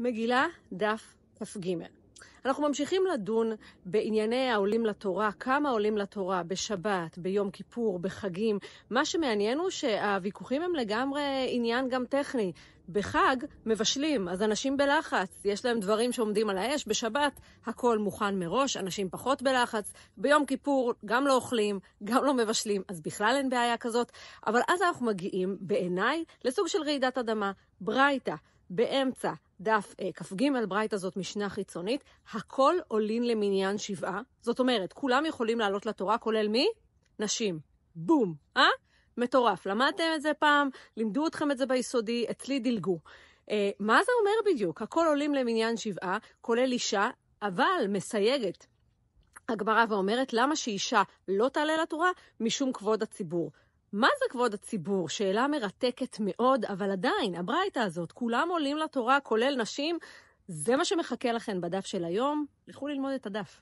מגילה דף כ"ג. אנחנו ממשיכים לדון בענייני העולים לתורה, כמה עולים לתורה בשבת, ביום כיפור, בחגים. מה שמעניין הוא שהוויכוחים הם לגמרי עניין גם טכני. בחג מבשלים, אז אנשים בלחץ, יש להם דברים שעומדים על האש, בשבת הכל מוכן מראש, אנשים פחות בלחץ, ביום כיפור גם לא אוכלים, גם לא מבשלים, אז בכלל אין בעיה כזאת. אבל אז אנחנו מגיעים, בעיניי, לסוג של רעידת אדמה, ברייתא, באמצע, דף אה, כ"ג, ברייתא זאת משנה חיצונית, הכל עולין למניין שבעה. זאת אומרת, כולם יכולים לעלות לתורה, כולל מי? נשים. בום, אה? מטורף. למדתם את זה פעם, לימדו אתכם את זה ביסודי, אצלי דילגו. אה, מה זה אומר בדיוק? הכל עולים למניין שבעה, כולל אישה, אבל מסייגת. הגמרא ואומרת, למה שאישה לא תעלה לתורה? משום כבוד הציבור. מה זה כבוד הציבור? שאלה מרתקת מאוד, אבל עדיין, הברייתא הזאת, כולם עולים לתורה, כולל נשים, זה מה שמחכה לכן בדף של היום. לכו ללמוד את הדף.